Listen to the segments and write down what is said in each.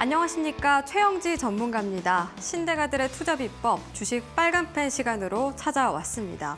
안녕하십니까 최영지 전문가입니다. 신대가들의 투자 비법 주식 빨간펜 시간으로 찾아왔습니다.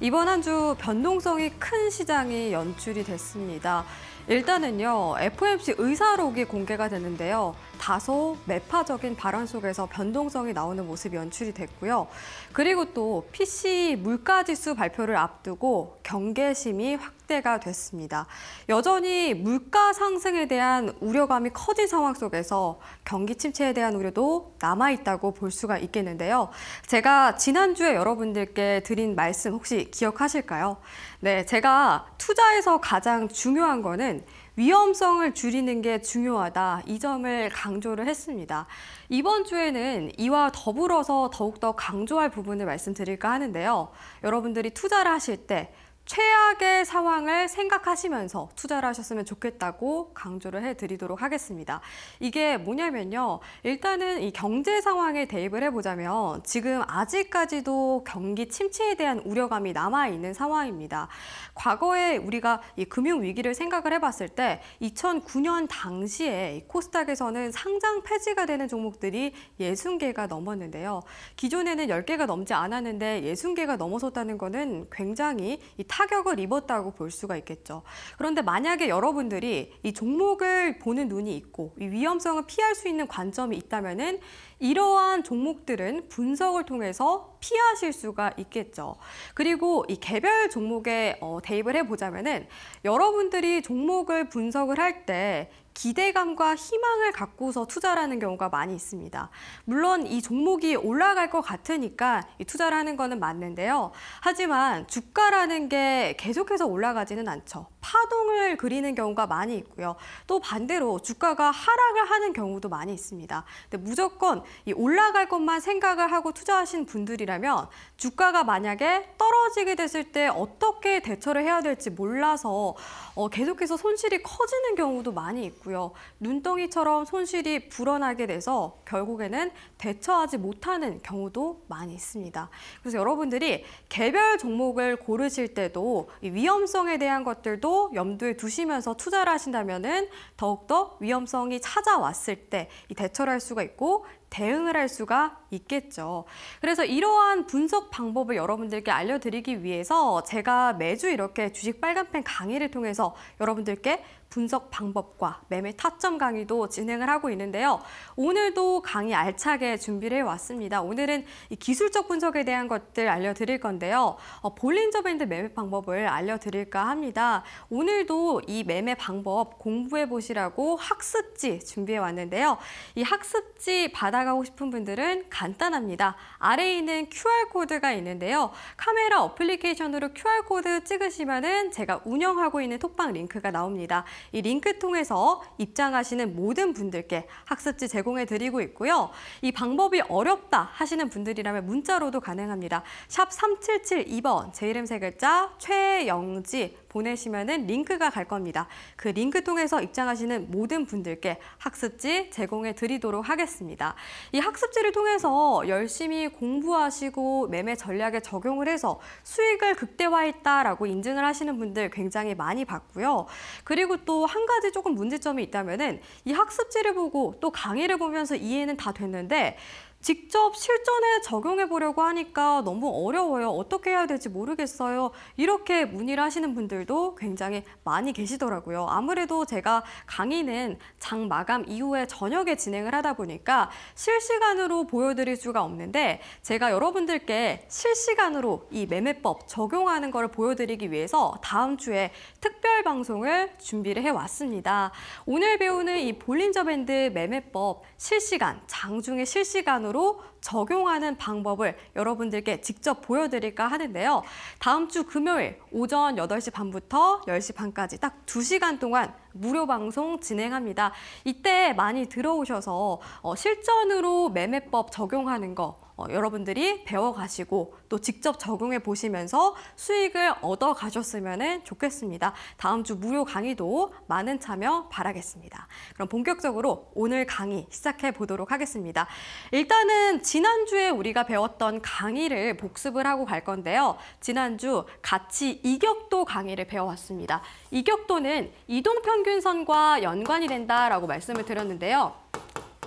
이번 한 주 변동성이 큰 시장이 연출이 됐습니다. 일단은요, FOMC 의사록이 공개가 되는데요. 다소 매파적인 발언 속에서 변동성이 나오는 모습이 연출이 됐고요. 그리고 또 PC 물가지수 발표를 앞두고 경계심이 확 확대가 됐습니다. 여전히 물가 상승에 대한 우려감이 커진 상황 속에서 경기 침체에 대한 우려도 남아있다고 볼 수가 있겠는데요. 제가 지난주에 여러분들께 드린 말씀 혹시 기억하실까요? 네, 제가 투자에서 가장 중요한 거는 위험성을 줄이는 게 중요하다 이 점을 강조를 했습니다. 이번 주에는 이와 더불어서 더욱더 강조할 부분을 말씀드릴까 하는데요. 여러분들이 투자를 하실 때 최악의 상황을 생각하시면서 투자를 하셨으면 좋겠다고 강조를 해드리도록 하겠습니다. 이게 뭐냐면요. 일단은 이 경제 상황에 대입을 해보자면 지금 아직까지도 경기 침체에 대한 우려감이 남아있는 상황입니다. 과거에 우리가 이 금융위기를 생각을 해봤을 때 2009년 당시에 코스닥에서는 상장 폐지가 되는 종목들이 60개가 넘었는데요. 기존에는 10개가 넘지 않았는데 60개가 넘어섰다는 것은 굉장히 이 타격을 입었다고 볼 수가 있겠죠. 그런데 만약에 여러분들이 이 종목을 보는 눈이 있고 이 위험성을 피할 수 있는 관점이 있다면은 이러한 종목들은 분석을 통해서 피하실 수가 있겠죠. 그리고 이 개별 종목에 어, 대입을 해보자면은 여러분들이 종목을 분석을 할때 기대감과 희망을 갖고서 투자를 하는 경우가 많이 있습니다. 물론 이 종목이 올라갈 것 같으니까 투자를 하는 것은 맞는데요. 하지만 주가라는 게 계속해서 올라가지는 않죠. 파동을 그리는 경우가 많이 있고요. 또 반대로 주가가 하락을 하는 경우도 많이 있습니다. 근데 무조건 올라갈 것만 생각을 하고 투자하신 분들이라면 주가가 만약에 떨어지게 됐을 때 어떻게 대처를 해야 될지 몰라서 어, 계속해서 손실이 커지는 경우도 많이 있고 것고요 눈덩이처럼 손실이 불어나게 돼서 결국에는 대처하지 못하는 경우도 많이 있습니다. 그래서 여러분들이 개별 종목을 고르실 때도 위험성에 대한 것들도 염두에 두시면서 투자를 하신다면 더욱더 위험성이 찾아왔을 때 대처를 할 수가 있고 대응을 할 수가 있겠죠. 그래서 이러한 분석 방법을 여러분들께 알려드리기 위해서 제가 매주 이렇게 주식 빨간펜 강의를 통해서 여러분들께 분석 방법과 매매 타점 강의도 진행을 하고 있는데요. 오늘도 강의 알차게 준비를 해왔습니다. 오늘은 이 기술적 분석에 대한 것들 알려드릴 건데요. 어, 볼린저 밴드 매매 방법을 알려드릴까 합니다. 오늘도 이 매매 방법 공부해보시라고 학습지 준비해왔는데요. 이 학습지 바닥 알아가고 싶은 분들은 간단합니다. 아래에 있는 QR코드가 있는데요. 카메라 어플리케이션으로 QR코드 찍으시면 제가 운영하고 있는 톡방 링크가 나옵니다. 이 링크 통해서 입장하시는 모든 분들께 학습지 제공해 드리고 있고요. 이 방법이 어렵다 하시는 분들이라면 문자로도 가능합니다. 샵 3772번 제 이름 세 글자 최영지 보내시면 링크가 갈 겁니다. 그 링크 통해서 입장하시는 모든 분들께 학습지 제공해 드리도록 하겠습니다. 이 학습지를 통해서 열심히 공부하시고 매매 전략에 적용을 해서 수익을 극대화했다라고 인증을 하시는 분들 굉장히 많이 봤고요. 그리고 또 한 가지 조금 문제점이 있다면이 학습지를 보고 또 강의를 보면서 이해는 다 됐는데 직접 실전에 적용해 보려고 하니까 너무 어려워요. 어떻게 해야 될지 모르겠어요. 이렇게 문의를 하시는 분들도 굉장히 많이 계시더라고요. 아무래도 제가 강의는 장 마감 이후에 저녁에 진행을 하다 보니까 실시간으로 보여드릴 수가 없는데 제가 여러분들께 실시간으로 이 매매법 적용하는 걸 보여드리기 위해서 다음 주에 특별 방송을 준비를 해왔습니다. 오늘 배우는 이 볼린저 밴드 매매법 실시간, 장중에 실시간으로 근로 적용하는 방법을 여러분들께 직접 보여드릴까 하는데요. 다음 주 금요일 오전 8시 반부터 10시 반까지 딱 2시간 동안 무료 방송 진행합니다. 이때 많이 들어오셔서 어, 실전으로 매매법 적용하는 거 어, 여러분들이 배워가시고 또 직접 적용해 보시면서 수익을 얻어 가셨으면 좋겠습니다. 다음 주 무료 강의도 많은 참여 바라겠습니다. 그럼 본격적으로 오늘 강의 시작해 보도록 하겠습니다. 일단은 지난주에 우리가 배웠던 강의를 복습을 하고 갈 건데요. 지난주 같이 이격도 강의를 배워왔습니다. 이격도는 이동평균선과 연관이 된다라고 말씀을 드렸는데요.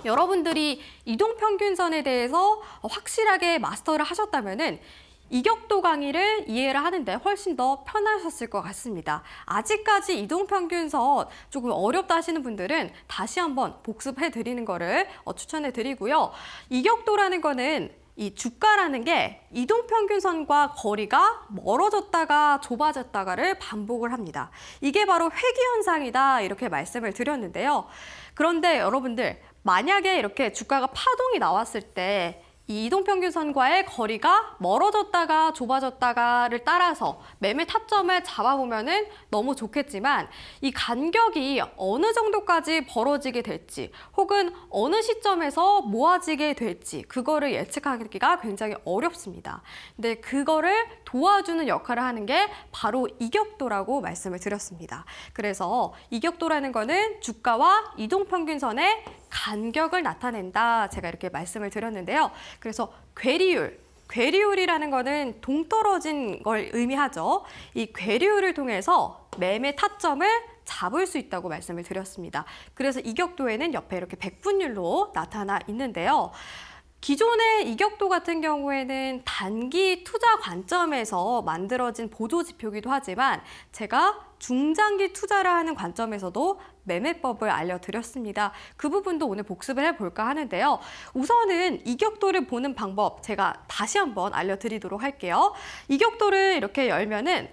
여러분들이 이동평균선에 대해서 확실하게 마스터를 하셨다면은 이격도 강의를 이해를 하는데 훨씬 더 편하셨을 것 같습니다. 아직까지 이동평균선 조금 어렵다 하시는 분들은 다시 한번 복습해 드리는 것을 어, 추천해 드리고요. 이격도라는 거는 이 주가라는 게 이동평균선과 거리가 멀어졌다가 좁아졌다가를 반복을 합니다. 이게 바로 회귀현상이다 이렇게 말씀을 드렸는데요. 그런데 여러분들 만약에 이렇게 주가가 파동이 나왔을 때 이 이동평균선과의 거리가 멀어졌다가 좁아졌다가를 따라서 매매 타점을 잡아보면 은 너무 좋겠지만 이 간격이 어느 정도까지 벌어지게 될지 혹은 어느 시점에서 모아지게 될지 그거를 예측하기가 굉장히 어렵습니다. 근데 그거를 도와주는 역할을 하는 게 바로 이격도라고 말씀을 드렸습니다. 그래서 이격도라는 거는 주가와 이동평균선의 간격을 나타낸다. 제가 이렇게 말씀을 드렸는데요. 그래서 괴리율, 괴리율이라는 것은 동떨어진 걸 의미하죠. 이 괴리율을 통해서 매매 타점을 잡을 수 있다고 말씀을 드렸습니다. 그래서 이격도에는 옆에 이렇게 백분율로 나타나 있는데요. 기존의 이격도 같은 경우에는 단기 투자 관점에서 만들어진 보조 지표기도 이 하지만 제가 중장기 투자를 하는 관점에서도 매매법을 알려드렸습니다. 그 부분도 오늘 복습을 해볼까 하는데요. 우선은 이격도를 보는 방법 제가 다시 한번 알려드리도록 할게요. 이격도를 이렇게 열면은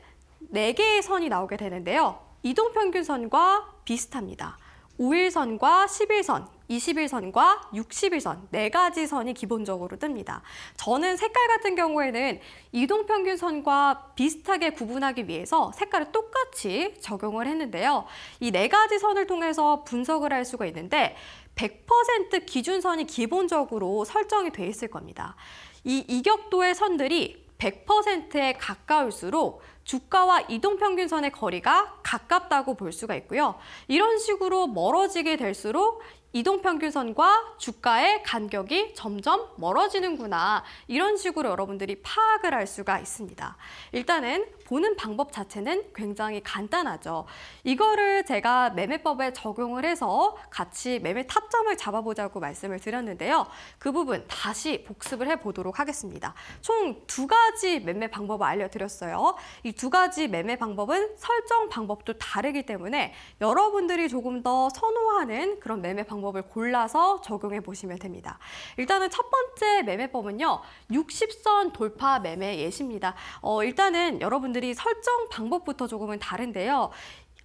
4개의 선이 나오게 되는데요. 이동평균선과 비슷합니다. 5일선과 10일선, 20일선과 60일선 네 가지 선이 기본적으로 뜹니다. 저는 색깔 같은 경우에는 이동평균선과 비슷하게 구분하기 위해서 색깔을 똑같이 적용을 했는데요. 이 네 가지 선을 통해서 분석을 할 수가 있는데 100% 기준선이 기본적으로 설정이 돼 있을 겁니다. 이 이격도의 선들이 100%에 가까울수록 주가와 이동평균선의 거리가 가깝다고 볼 수가 있고요. 이런 식으로 멀어지게 될수록 이동평균선과 주가의 간격이 점점 멀어지는구나 이런 식으로 여러분들이 파악을 할 수가 있습니다. 일단은 보는 방법 자체는 굉장히 간단하죠. 이거를 제가 매매법에 적용을 해서 같이 매매 타점을 잡아보자고 말씀을 드렸는데요. 그 부분 다시 복습을 해보도록 하겠습니다. 총 두 가지 매매 방법을 알려드렸어요. 이 두 가지 매매 방법은 설정 방법도 다르기 때문에 여러분들이 조금 더 선호하는 그런 매매 방법을 골라서 적용해 보시면 됩니다. 일단은 첫 번째 매매법은요. 60선 돌파 매매 예시입니다. 어, 일단은 여러분 분들이 설정 방법부터 조금은 다른데요.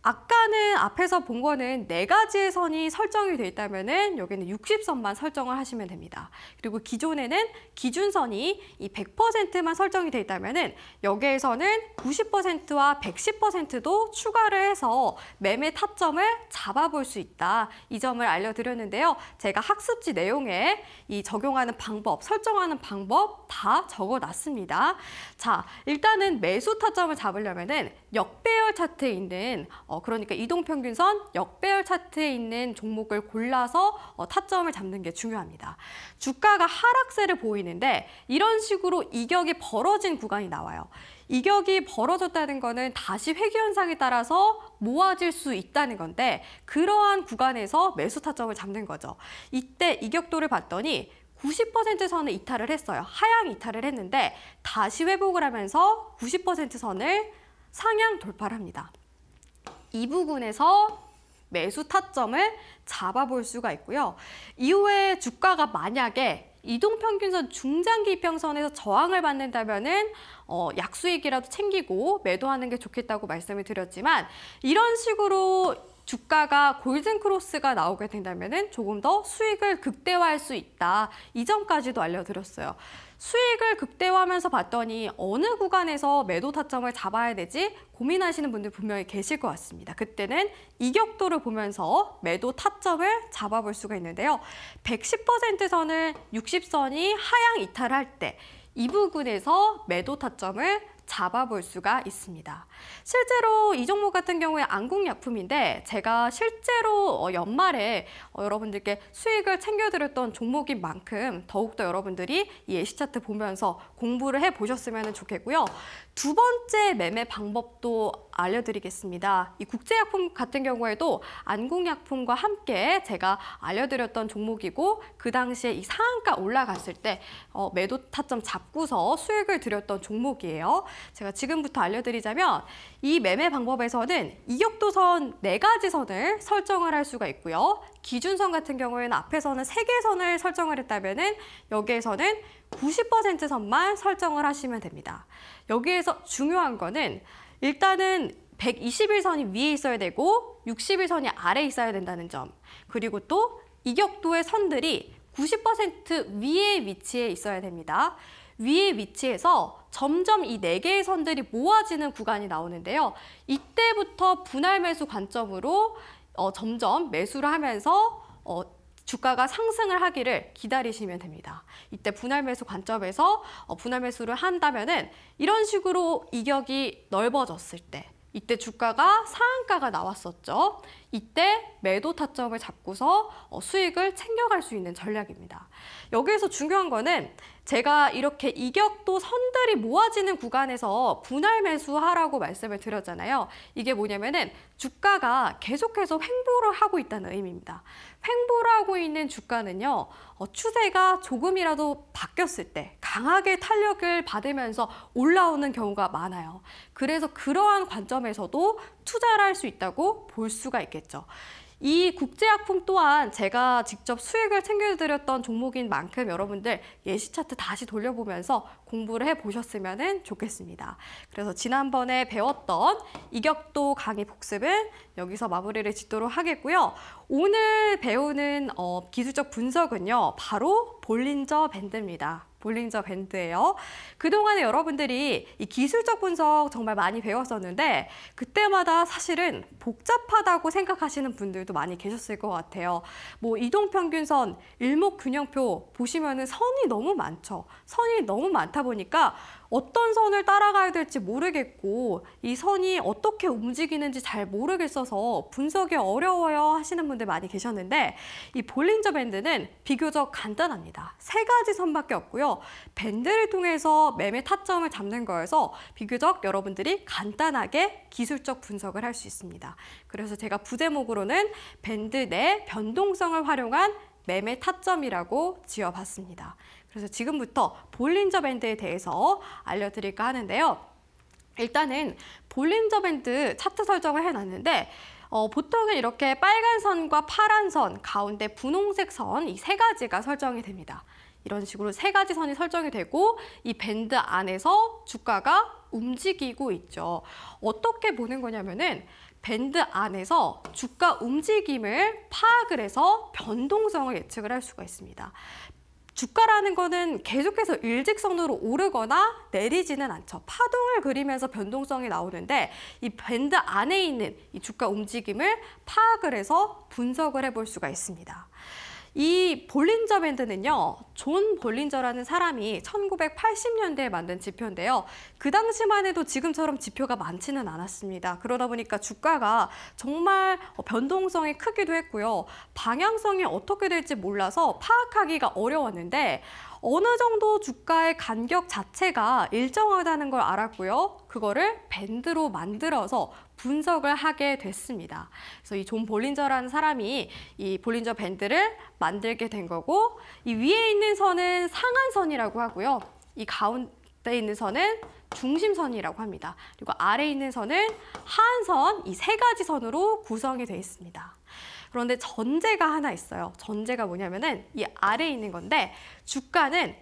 아까는 앞에서 본 거는 네가지의 선이 설정이 돼 있다면 은 여기는 60선만 설정을 하시면 됩니다. 그리고 기존에는 기준선이 이 100%만 설정이 돼 있다면 은 여기에서는 90%와 110%도 추가를 해서 매매 타점을 잡아볼 수 있다. 이 점을 알려드렸는데요. 제가 학습지 내용에 이 적용하는 방법, 설정하는 방법 다 적어놨습니다. 자, 일단은 매수 타점을 잡으려면 은 역배열 차트에 있는 어, 그러니까 이동 평균선 역배열 차트에 있는 종목을 골라서 어, 타점을 잡는 게 중요합니다. 주가가 하락세를 보이는데 이런 식으로 이격이 벌어진 구간이 나와요. 이격이 벌어졌다는 것은 다시 회귀 현상에 따라서 모아질 수 있다는 건데 그러한 구간에서 매수 타점을 잡는 거죠. 이때 이격도를 봤더니 90% 선을 이탈을 했어요. 하향 이탈을 했는데 다시 회복을 하면서 90% 선을 상향 돌파를 합니다. 이 부분에서 매수 타점을 잡아볼 수가 있고요. 이후에 주가가 만약에 이동평균선 중장기 평선에서 저항을 받는다면 어, 약수익이라도 챙기고 매도하는 게 좋겠다고 말씀을 드렸지만 이런 식으로 주가가 골든크로스가 나오게 된다면 조금 더 수익을 극대화할 수 있다. 이 점까지도 알려드렸어요. 수익을 극대화하면서 봤더니 어느 구간에서 매도 타점을 잡아야 되지 고민하시는 분들 분명히 계실 것 같습니다. 그때는 이격도를 보면서 매도 타점을 잡아볼 수가 있는데요. 110%선을 60선이 하향 이탈할 때 이 부분에서 매도 타점을 잡아볼 수가 있습니다. 실제로 이 종목 같은 경우에 안국약품인데 제가 실제로 어, 연말에 어, 여러분들께 수익을 챙겨드렸던 종목인 만큼 더욱더 여러분들이 이 예시차트 보면서 공부를 해보셨으면 좋겠고요. 두 번째 매매 방법도 알려드리겠습니다. 이 국제약품 같은 경우에도 안국약품과 함께 제가 알려드렸던 종목이고 그 당시에 이 상한가 올라갔을 때 어, 매도 타점 잡고서 수익을 드렸던 종목이에요. 제가 지금부터 알려드리자면 이 매매 방법에서는 이격도선 네가지 선을 설정을 할 수가 있고요. 기준선 같은 경우에는 앞에서는 세 개 선을 설정을 했다면 은 여기에서는 90% 선만 설정을 하시면 됩니다. 여기에서 중요한 거는 일단은 121선이 위에 있어야 되고 61선이 아래에 있어야 된다는 점 그리고 또 이격도의 선들이 90% 위에 위치에 있어야 됩니다. 위에위치해서 점점 이 네 개의 선들이 모아지는 구간이 나오는데요. 이때부터 분할 매수 관점으로 어, 점점 매수를 하면서 어, 주가가 상승을 하기를 기다리시면 됩니다. 이때 분할 매수 관점에서 어, 분할 매수를 한다면은 이런 식으로 이격이 넓어졌을 때 이때 주가가 상한가가 나왔었죠. 이때 매도 타점을 잡고서 어, 수익을 챙겨갈 수 있는 전략입니다. 여기에서 중요한 거는 제가 이렇게 이격도 선들이 모아지는 구간에서 분할 매수하라고 말씀을 드렸잖아요. 이게 뭐냐면은 주가가 계속해서 횡보를 하고 있다는 의미입니다. 횡보를 하고 있는 주가는요. 어, 추세가 조금이라도 바뀌었을 때 강하게 탄력을 받으면서 올라오는 경우가 많아요. 그래서 그러한 관점에서도 투자를 할 수 있다고 볼 수가 있겠죠. 이 국제약품 또한 제가 직접 수익을 챙겨드렸던 종목인 만큼 여러분들 예시 차트 다시 돌려보면서 공부를 해보셨으면 좋겠습니다. 그래서 지난번에 배웠던 이격도 강의 복습은 여기서 마무리를 짓도록 하겠고요. 오늘 배우는 어, 기술적 분석은요. 바로 볼린저 밴드입니다. 볼링저 밴드예요. 그동안에 여러분들이 이 기술적 분석 정말 많이 배웠었는데 그때마다 사실은 복잡하다고 생각하시는 분들도 많이 계셨을 것 같아요. 뭐 이동평균선, 일목균형표 보시면은 선이 너무 많죠. 선이 너무 많다 보니까 어떤 선을 따라가야 될지 모르겠고 이 선이 어떻게 움직이는지 잘 모르겠어서 분석이 어려워요 하시는 분들 많이 계셨는데 이 볼린저 밴드는 비교적 간단합니다. 세 가지 선밖에 없고요. 밴드를 통해서 매매 타점을 잡는 거여서 비교적 여러분들이 간단하게 기술적 분석을 할 수 있습니다. 그래서 제가 부제목으로는 밴드 내 변동성을 활용한 매매 타점이라고 지어봤습니다. 그래서 지금부터 볼린저 밴드에 대해서 알려드릴까 하는데요. 일단은 볼린저 밴드 차트 설정을 해놨는데 어, 보통은 이렇게 빨간 선과 파란 선, 가운데 분홍색 선 이 세 가지가 설정이 됩니다. 이런 식으로 세 가지 선이 설정이 되고 이 밴드 안에서 주가가 움직이고 있죠. 어떻게 보는 거냐면은 밴드 안에서 주가 움직임을 파악을 해서 변동성을 예측을 할 수가 있습니다. 주가라는 거는 계속해서 일직선으로 오르거나 내리지는 않죠. 파동을 그리면서 변동성이 나오는데 이 밴드 안에 있는 이 주가 움직임을 파악을 해서 분석을 해 볼 수가 있습니다. 이 볼린저 밴드는요. 존 볼린저라는 사람이 1980년대에 만든 지표인데요. 그 당시만 해도 지금처럼 지표가 많지는 않았습니다. 그러다 보니까 주가가 정말 어, 변동성이 크기도 했고요. 방향성이 어떻게 될지 몰라서 파악하기가 어려웠는데 어느 정도 주가의 간격 자체가 일정하다는 걸 알았고요. 그거를 밴드로 만들어서 분석을 하게 됐습니다. 그래서 이 존 볼린저라는 사람이 이 볼린저 밴드를 만들게 된 거고 이 위에 있는 선은 상한선이라고 하고요. 이 가운데 있는 선은 중심선이라고 합니다. 그리고 아래에 있는 선은 하한선 이 세 가지 선으로 구성이 되어 있습니다. 그런데 전제가 하나 있어요. 전제가 뭐냐면은 이 아래에 있는 건데 주가는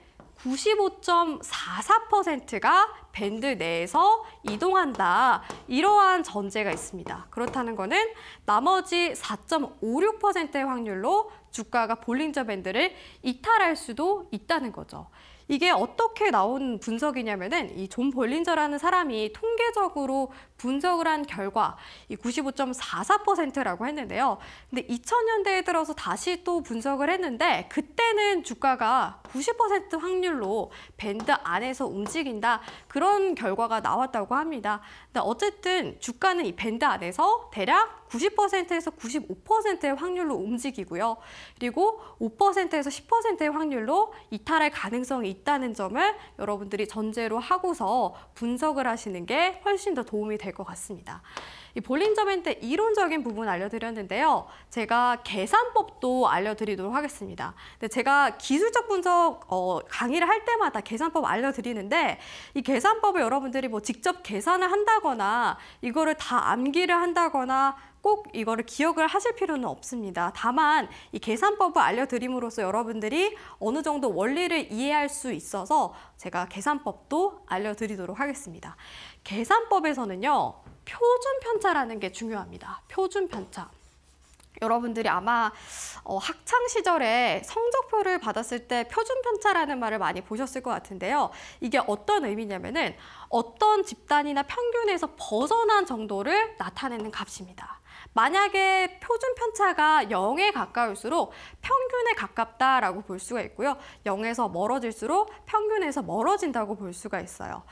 95.44%가 밴드 내에서 이동한다. 이러한 전제가 있습니다. 그렇다는 것은 나머지 4.56%의 확률로 주가가 볼링저 밴드를 이탈할 수도 있다는 거죠. 이게 어떻게 나온 분석이냐면은 이 존 볼린저라는 사람이 통계적으로 분석을 한 결과 이 95.44%라고 했는데요. 근데 2000년대에 들어서 다시 또 분석을 했는데 그때는 주가가 90% 확률로 밴드 안에서 움직인다 그런 결과가 나왔다고 합니다. 근데 어쨌든 주가는 이 밴드 안에서 대략 90%에서 95%의 확률로 움직이고요. 그리고 5%에서 10%의 확률로 이탈할 가능성이 있다는 점을 여러분들이 전제로 하고서 분석을 하시는 게 훨씬 더 도움이 됩니다. 될것 같습니다. 이 볼린저 밴드 이론적인 부분 알려드렸는데요. 제가 계산법도 알려드리도록 하겠습니다. 근데 제가 기술적 분석 어, 강의를 할 때마다 계산법 알려드리는데 이 계산법을 여러분들이 뭐 직접 계산을 한다거나 이거를 다 암기를 한다거나 꼭 이거를 기억을 하실 필요는 없습니다. 다만 이 계산법을 알려드림으로써 여러분들이 어느 정도 원리를 이해할 수 있어서 제가 계산법도 알려드리도록 하겠습니다. 계산법에서는요. 표준 편차라는 게 중요합니다. 표준 편차. 여러분들이 아마 어, 학창 시절에 성적표를 받았을 때 표준 편차라는 말을 많이 보셨을 것 같은데요. 이게 어떤 의미냐면은 어떤 집단이나 평균에서 벗어난 정도를 나타내는 값입니다. 만약에 표준 편차가 0에 가까울수록 평균에 가깝다라고 볼 수가 있고요. 0에서 멀어질수록 평균에서 멀어진다고 볼 수가 있어요.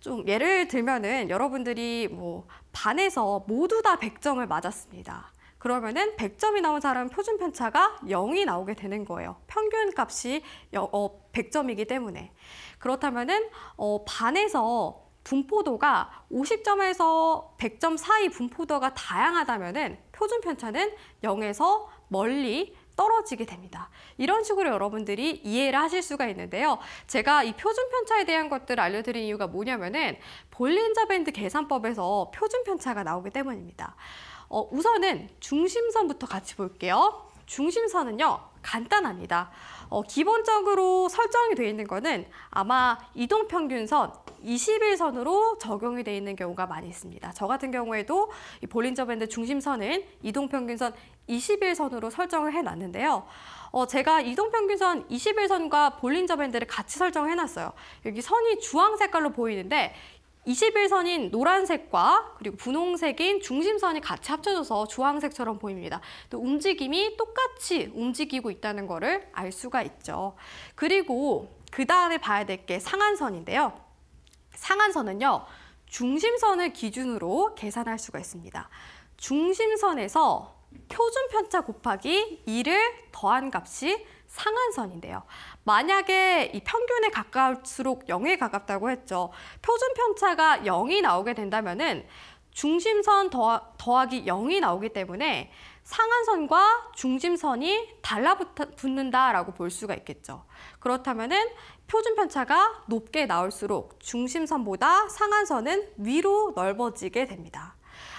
좀 예를 들면은 여러분들이 뭐 반에서 모두 다 100점을 맞았습니다. 그러면은 100점이 나온 사람 표준 편차가 0이 나오게 되는 거예요. 평균 값이 100점이기 어, 때문에. 그렇다면은 어 반에서 분포도가 50점에서 100점 사이 분포도가 다양하다면 표준 편차는 0에서 멀리 떨어지게 됩니다. 이런 식으로 여러분들이 이해를 하실 수가 있는데요. 제가 이 표준 편차에 대한 것들을 알려드린 이유가 뭐냐면은 볼린자 밴드 계산법에서 표준 편차가 나오기 때문입니다. 어, 우선은 중심선부터 같이 볼게요. 중심선은요, 간단합니다. 어, 기본적으로 설정이 되어 있는 거는 아마 이동평균선 21선으로 적용이 되어 있는 경우가 많이 있습니다. 저 같은 경우에도 이 볼린저 밴드 중심선은 이동평균선 21선으로 설정을 해놨는데요. 어, 제가 이동평균선 21선과 볼린저 밴드를 같이 설정해놨어요. 여기 선이 주황 색깔로 보이는데 21선인 노란색과 그리고 분홍색인 중심선이 같이 합쳐져서 주황색처럼 보입니다. 또 움직임이 똑같이 움직이고 있다는 것을 알 수가 있죠. 그리고 그 다음에 봐야 될 게 상한선인데요. 상한선은요. 중심선을 기준으로 계산할 수가 있습니다. 중심선에서 표준 편차 곱하기 2를 더한 값이 상한선인데요. 만약에 이 평균에 가까울수록 0에 가깝다고 했죠. 표준 편차가 0이 나오게 된다면은 중심선 더하기 0이 나오기 때문에 상한선과 중심선이 달라붙는다라고 볼 수가 있겠죠. 그렇다면은 표준 편차가 높게 나올수록 중심선보다 상한선은 위로 넓어지게 됩니다.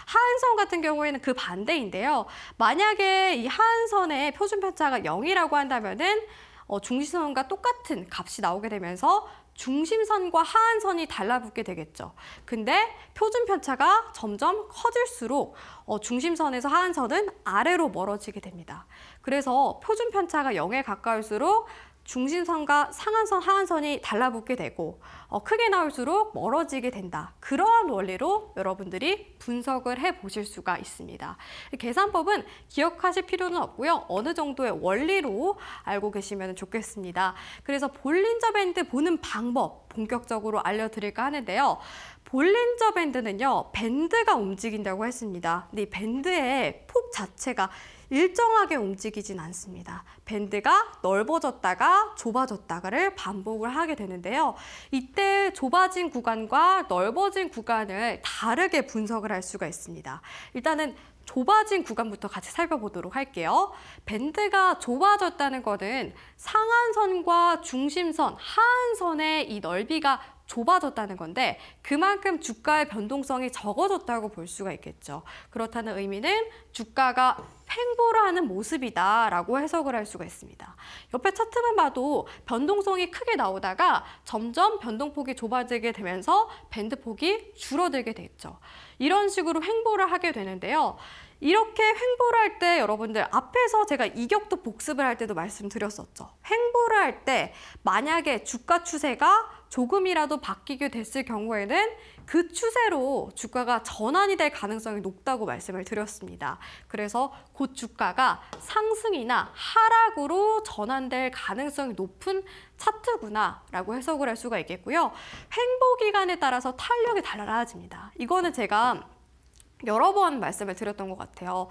하한선 같은 경우에는 그 반대인데요. 만약에 이 하한선의 표준 편차가 0이라고 한다면은 어, 중심선과 똑같은 값이 나오게 되면서 중심선과 하한선이 달라붙게 되겠죠. 근데 표준 편차가 점점 커질수록 어, 중심선에서 하한선은 아래로 멀어지게 됩니다. 그래서 표준 편차가 0에 가까울수록 중심선과 상한선, 하한선이 달라붙게 되고 어, 크게 나올수록 멀어지게 된다. 그러한 원리로 여러분들이 분석을 해보실 수가 있습니다. 계산법은 기억하실 필요는 없고요. 어느 정도의 원리로 알고 계시면 좋겠습니다. 그래서 볼린저 밴드 보는 방법 본격적으로 알려드릴까 하는데요. 볼린저 밴드는요. 밴드가 움직인다고 했습니다. 근데 이 밴드의 폭 자체가 일정하게 움직이진 않습니다. 밴드가 넓어졌다가 좁아졌다가를 반복을 하게 되는데요. 이때 좁아진 구간과 넓어진 구간을 다르게 분석을 할 수가 있습니다. 일단은 좁아진 구간부터 같이 살펴보도록 할게요. 밴드가 좁아졌다는 것은 상한선과 중심선, 하한선의 이 넓이가 좁아졌다는 건데 그만큼 주가의 변동성이 적어졌다고 볼 수가 있겠죠. 그렇다는 의미는 주가가 횡보를 하는 모습이다라고 해석을 할 수가 있습니다. 옆에 차트만 봐도 변동성이 크게 나오다가 점점 변동폭이 좁아지게 되면서 밴드폭이 줄어들게 됐죠. 이런 식으로 횡보를 하게 되는데요. 이렇게 횡보를 할 때 여러분들 앞에서 제가 이격도 복습을 할 때도 말씀드렸었죠. 횡보를 할 때 만약에 주가 추세가 조금이라도 바뀌게 됐을 경우에는 그 추세로 주가가 전환이 될 가능성이 높다고 말씀을 드렸습니다. 그래서 곧 주가가 상승이나 하락으로 전환될 가능성이 높은 차트구나라고 해석을 할 수가 있겠고요. 횡보 기간에 따라서 탄력이 달라집니다. 이거는 제가 여러 번 말씀을 드렸던 것 같아요.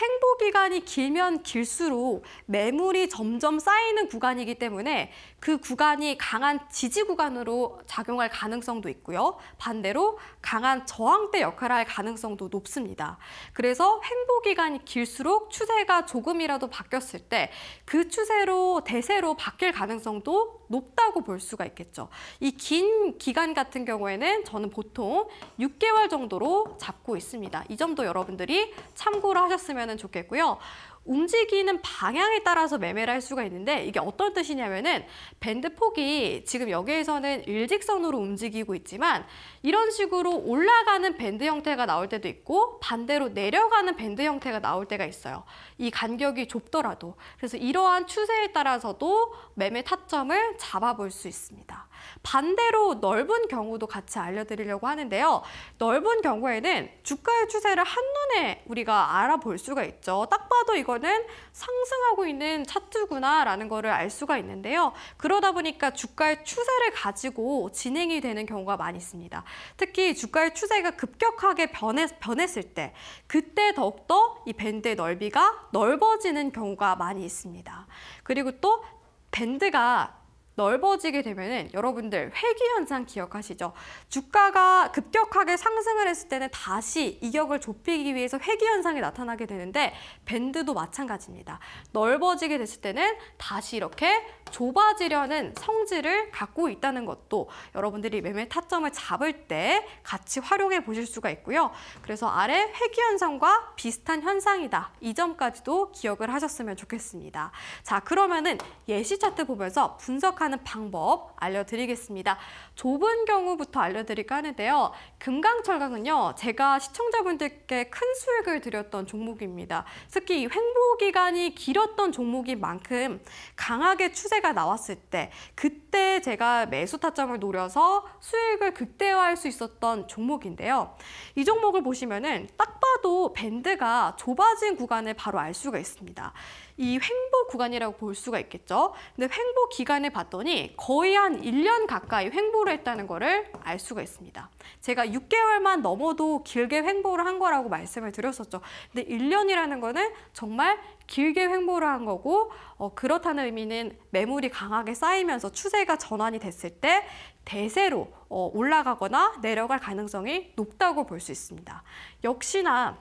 횡보 기간이 길면 길수록 매물이 점점 쌓이는 구간이기 때문에 그 구간이 강한 지지 구간으로 작용할 가능성도 있고요. 반대로 강한 저항대 역할을 할 가능성도 높습니다. 그래서 횡보 기간이 길수록 추세가 조금이라도 바뀌었을 때 그 추세로 대세로 바뀔 가능성도 높다고 볼 수가 있겠죠. 이 긴 기간 같은 경우에는 저는 보통 6개월 정도로 잡고 있습니다. 이 점도 여러분들이 참고를 하셨으면 좋겠고요. 움직이는 방향에 따라서 매매를 할 수가 있는데 이게 어떤 뜻이냐면은 밴드 폭이 지금 여기에서는 일직선으로 움직이고 있지만 이런 식으로 올라가는 밴드 형태가 나올 때도 있고 반대로 내려가는 밴드 형태가 나올 때가 있어요. 이 간격이 좁더라도 그래서 이러한 추세에 따라서도 매매 타점을 잡아볼 수 있습니다. 반대로 넓은 경우도 같이 알려드리려고 하는데요. 넓은 경우에는 주가의 추세를 한눈에 우리가 알아볼 수가 있죠. 딱 봐도 이거는 상승하고 있는 차트구나라는 거를 알 수가 있는데요. 그러다 보니까 주가의 추세를 가지고 진행이 되는 경우가 많이 있습니다. 특히 주가의 추세가 급격하게 변했, 변했을 때 그때 더욱더 이 밴드의 넓이가 넓어지는 경우가 많이 있습니다. 그리고 또 밴드가 넓어지게 되면 여러분들 회귀 현상 기억하시죠? 주가가 급격하게 상승을 했을 때는 다시 이격을 좁히기 위해서 회귀 현상이 나타나게 되는데 밴드도 마찬가지입니다. 넓어지게 됐을 때는 다시 이렇게 좁아지려는 성질을 갖고 있다는 것도 여러분들이 매매 타점을 잡을 때 같이 활용해 보실 수가 있고요. 그래서 아래 회귀 현상과 비슷한 현상이다. 이 점까지도 기억을 하셨으면 좋겠습니다. 자, 그러면은 예시 차트 보면서 분석하 시작하는 방법 알려드리겠습니다. 좁은 경우부터 알려드릴까 하는데요. 금강철강은요. 제가 시청자분들께 큰 수익을 드렸던 종목입니다. 특히 횡보 기간이 길었던 종목인 만큼 강하게 추세가 나왔을 때 그때 제가 매수 타점을 노려서 수익을 극대화할 수 있었던 종목인데요. 이 종목을 보시면은 딱 봐도 밴드가 좁아진 구간을 바로 알 수가 있습니다. 이 횡보 구간이라고 볼 수가 있겠죠. 근데 횡보 기간을 봤더니 거의 한 1년 가까이 횡보를 했다는 거를 알 수가 있습니다. 제가 6개월만 넘어도 길게 횡보를 한 거라고 말씀을 드렸었죠. 근데 1년이라는 거는 정말 길게 횡보를 한 거고 어, 그렇다는 의미는 매물이 강하게 쌓이면서 추세가 전환이 됐을 때 대세로 어, 올라가거나 내려갈 가능성이 높다고 볼 수 있습니다. 역시나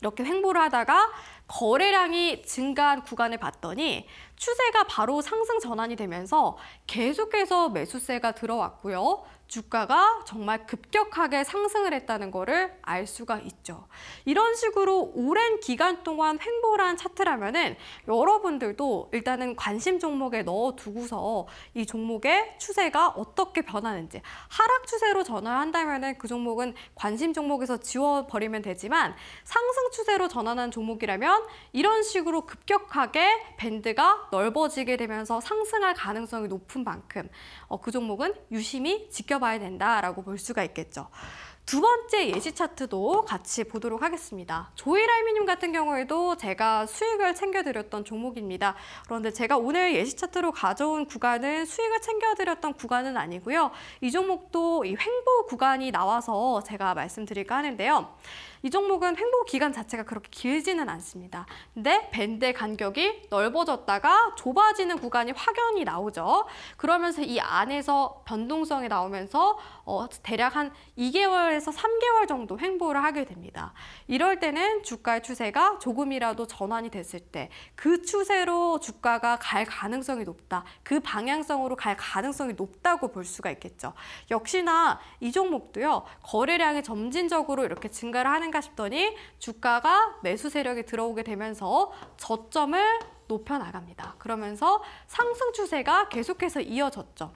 이렇게 횡보를 하다가 거래량이 증가한 구간을 봤더니 추세가 바로 상승 전환이 되면서 계속해서 매수세가 들어왔고요. 주가가 정말 급격하게 상승을 했다는 것을 알 수가 있죠. 이런 식으로 오랜 기간 동안 횡보한 차트라면 은 여러분들도 일단은 관심 종목에 넣어두고서 이 종목의 추세가 어떻게 변하는지 하락 추세로 전환한다면 은그 종목은 관심 종목에서 지워버리면 되지만 상승 추세로 전환한 종목이라면 이런 식으로 급격하게 밴드가 넓어지게 되면서 상승할 가능성이 높은 만큼 어, 그 종목은 유심히 지켜 그려봐야 된다라고 볼 수가 있겠죠. 두 번째 예시 차트도 같이 보도록 하겠습니다. 조일라미님 같은 경우에도 제가 수익을 챙겨드렸던 종목입니다. 그런데 제가 오늘 예시 차트로 가져온 구간은 수익을 챙겨드렸던 구간은 아니고요. 이 종목도 이 횡보 구간이 나와서 제가 말씀드릴까 하는데요. 이 종목은 횡보 기간 자체가 그렇게 길지는 않습니다. 근데 밴드 간격이 넓어졌다가 좁아지는 구간이 확연히 나오죠. 그러면서 이 안에서 변동성이 나오면서 어, 대략 한 2개월에서 3개월 정도 횡보를 하게 됩니다. 이럴 때는 주가의 추세가 조금이라도 전환이 됐을 때 그 추세로 주가가 갈 가능성이 높다. 그 방향성으로 갈 가능성이 높다고 볼 수가 있겠죠. 역시나 이 종목도요. 거래량이 점진적으로 이렇게 증가를 하는 하는가 싶더니 주가가 매수 세력이 들어오게 되면서 저점을 높여 나갑니다. 그러면서 상승 추세가 계속해서 이어졌죠.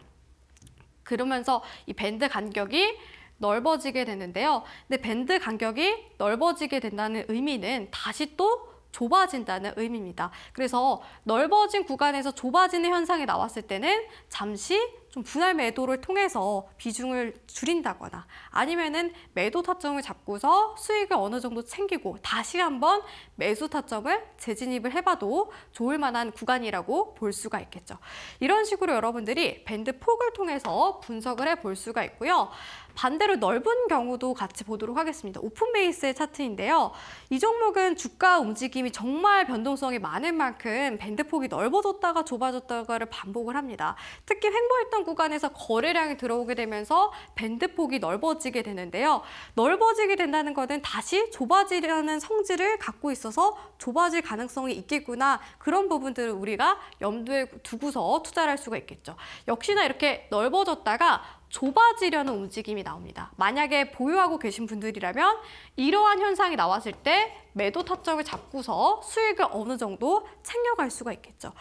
그러면서 이 밴드 간격이 넓어지게 되는데요. 근데 밴드 간격이 넓어지게 된다는 의미는 다시 또 좁아진다는 의미입니다. 그래서 넓어진 구간에서 좁아지는 현상이 나왔을 때는 잠시 좀 분할 매도를 통해서 비중을 줄인다거나 아니면은 매도 타점을 잡고서 수익을 어느 정도 챙기고 다시 한번 매수 타점을 재진입을 해봐도 좋을 만한 구간이라고 볼 수가 있겠죠. 이런 식으로 여러분들이 밴드 폭을 통해서 분석을 해 볼 수가 있고요. 반대로 넓은 경우도 같이 보도록 하겠습니다. 오픈 베이스의 차트인데요. 이 종목은 주가 움직임이 정말 변동성이 많은 만큼 밴드 폭이 넓어졌다가 좁아졌다가를 반복을 합니다. 특히 횡보했던 구간에서 거래량이 들어오게 되면서 밴드 폭이 넓어지게 되는데요. 넓어지게 된다는 것은 다시 좁아지려는 성질을 갖고 있어서 좁아질 가능성이 있겠구나 그런 부분들을 우리가 염두에 두고서 투자를 할 수가 있겠죠. 역시나 이렇게 넓어졌다가 좁아지려는 움직임이 나옵니다. 만약에 보유하고 계신 분들이라면 이러한 현상이 나왔을 때 매도 타점을 잡고서 수익을 어느 정도 챙겨갈 수가 있겠죠.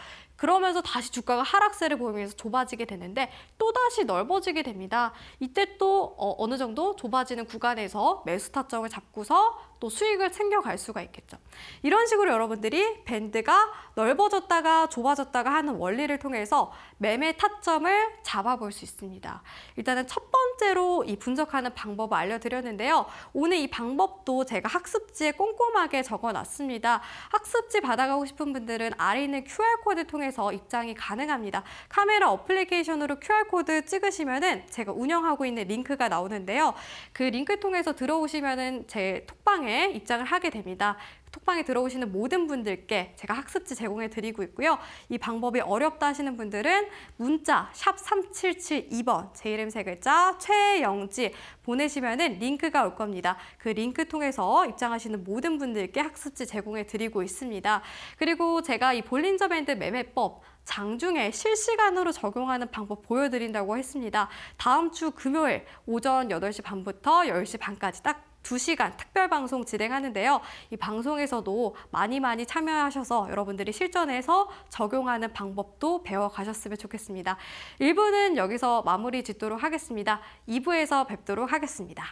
그러면서 다시 주가가 하락세를 보이면서 좁아지게 되는데 또다시 넓어지게 됩니다. 이때 또 어, 어느 정도 좁아지는 구간에서 매수 타점을 잡고서 또 수익을 챙겨갈 수가 있겠죠. 이런 식으로 여러분들이 밴드가 넓어졌다가 좁아졌다가 하는 원리를 통해서 매매 타점을 잡아볼 수 있습니다. 일단은 첫 번째로 이 분석하는 방법을 알려드렸는데요. 오늘 이 방법도 제가 학습지에 꼼꼼하게 적어놨습니다. 학습지 받아가고 싶은 분들은 아래 있는 QR코드 통해서 입장이 가능합니다. 카메라 어플리케이션으로 QR코드 찍으시면 은 제가 운영하고 있는 링크가 나오는데요. 그 링크 통해서 들어오시면 은제 톡방에 톡방에 입장을 하게 됩니다. 톡방에 들어오시는 모든 분들께 제가 학습지 제공해 드리고 있고요. 이 방법이 어렵다 하시는 분들은 문자 샵 3772번 제 이름 세 글자 최영지 보내시면 은 링크가 올 겁니다. 그 링크 통해서 입장하시는 모든 분들께 학습지 제공해 드리고 있습니다. 그리고 제가 이 볼린저 밴드 매매법 장중에 실시간으로 적용하는 방법 보여드린다고 했습니다. 다음 주 금요일 오전 8시 반부터 10시 반까지 딱 2시간 특별 방송 진행하는데요. 이 방송에서도 많이 많이 참여하셔서 여러분들이 실전에서 적용하는 방법도 배워가셨으면 좋겠습니다. 1부는 여기서 마무리 짓도록 하겠습니다. 2부에서 뵙도록 하겠습니다.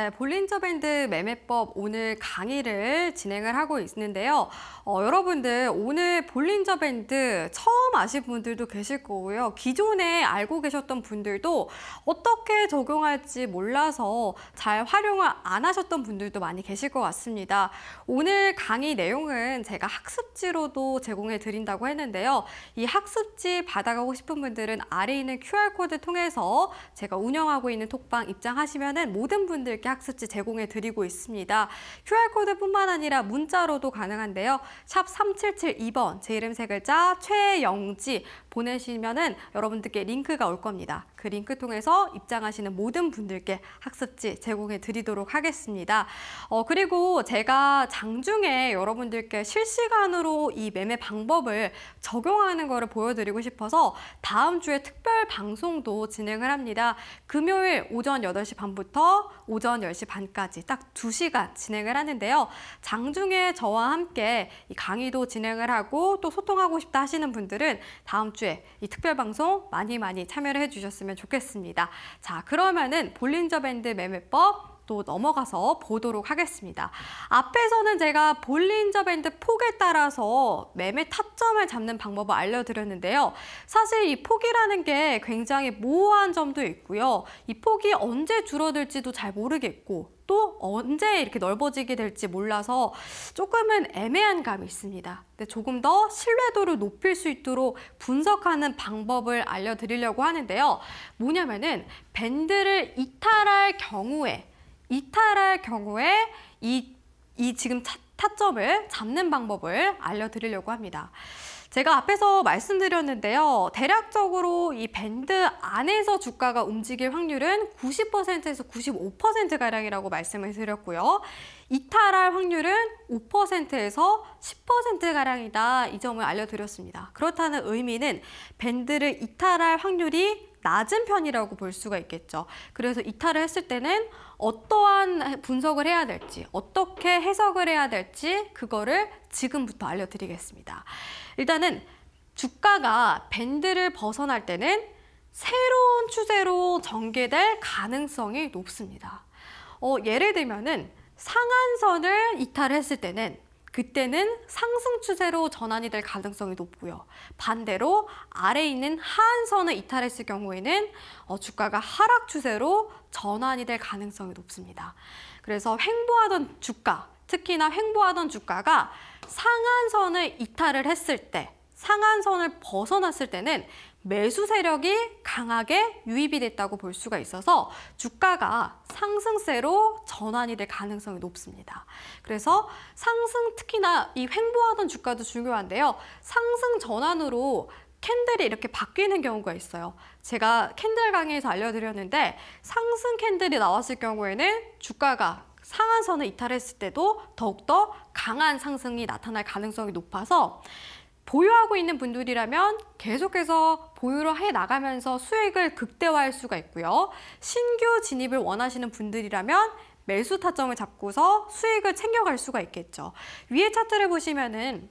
네, 볼린저 밴드 매매법 오늘 강의를 진행을 하고 있는데요. 어, 여러분들 오늘 볼린저 밴드 처음 아신 분들도 계실 거고요. 기존에 알고 계셨던 분들도 어떻게 적용할지 몰라서 잘 활용을 안 하셨던 분들도 많이 계실 것 같습니다. 오늘 강의 내용은 제가 학습지로도 제공해 드린다고 했는데요. 이 학습지 받아가고 싶은 분들은 아래 있는 QR코드 통해서 제가 운영하고 있는 톡방 입장하시면 모든 분들께 학습지 제공해 드리고 있습니다. QR코드뿐만 아니라 문자로도 가능한데요. 샵 3772번, 제 이름 세 글자, 최영지, 보내시면은 여러분들께 링크가 올 겁니다. 그 링크 통해서 입장하시는 모든 분들께 학습지 제공해 드리도록 하겠습니다. 어, 그리고 제가 장중에 여러분들께 실시간으로 이 매매 방법을 적용하는 거를 보여드리고 싶어서 다음 주에 특별 방송도 진행을 합니다. 금요일 오전 8시 반부터 오전 10시 반까지 딱 두시간 진행을 하는데요. 장중에 저와 함께 이 강의도 진행을 하고 또 소통하고 싶다 하시는 분들은 다음 주 주에 이 특별방송 많이 많이 참여를 해주셨으면 좋겠습니다. 자, 그러면은 볼린저 밴드 매매법 또 넘어가서 보도록 하겠습니다. 앞에서는 제가 볼린저 밴드 폭에 따라서 매매 타점을 잡는 방법을 알려드렸는데요. 사실 이 폭이라는 게 굉장히 모호한 점도 있고요. 이 폭이 언제 줄어들지도 잘 모르겠고 또 언제 이렇게 넓어지게 될지 몰라서 조금은 애매한 감이 있습니다. 근데 조금 더 신뢰도를 높일 수 있도록 분석하는 방법을 알려드리려고 하는데요. 뭐냐면은 밴드를 이탈할 경우에 이탈할 경우에 이, 이 지금 차, 타점을 잡는 방법을 알려드리려고 합니다. 제가 앞에서 말씀드렸는데요. 대략적으로 이 밴드 안에서 주가가 움직일 확률은 90%에서 95%가량이라고 말씀을 드렸고요. 이탈할 확률은 5%에서 10%가량이다 이 점을 알려드렸습니다. 그렇다는 의미는 밴드를 이탈할 확률이 낮은 편이라고 볼 수가 있겠죠. 그래서 이탈을 했을 때는 어떠한 분석을 해야 될지, 어떻게 해석을 해야 될지 그거를 지금부터 알려드리겠습니다. 일단은 주가가 밴드를 벗어날 때는 새로운 추세로 전개될 가능성이 높습니다. 어, 예를 들면은 상한선을 이탈했을 때는 그때는 상승 추세로 전환이 될 가능성이 높고요. 반대로 아래 있는 하한선을 이탈했을 경우에는 어, 주가가 하락 추세로 전환이 될 가능성이 높습니다. 그래서 횡보하던 주가, 특히나 횡보하던 주가가 상한선을 이탈을 했을 때 상한선을 벗어났을 때는 매수 세력이 강하게 유입이 됐다고 볼 수가 있어서 주가가 상승세로 전환이 될 가능성이 높습니다. 그래서 상승 특히나 이 횡보하던 주가도 중요한데요. 상승 전환으로 캔들이 이렇게 바뀌는 경우가 있어요. 제가 캔들 강의에서 알려드렸는데 상승 캔들이 나왔을 경우에는 주가가 상한선을 이탈했을 때도 더욱더 강한 상승이 나타날 가능성이 높아서 보유하고 있는 분들이라면 계속해서 보유를 해 나가면서 수익을 극대화할 수가 있고요. 신규 진입을 원하시는 분들이라면 매수 타점을 잡고서 수익을 챙겨갈 수가 있겠죠. 위에 차트를 보시면은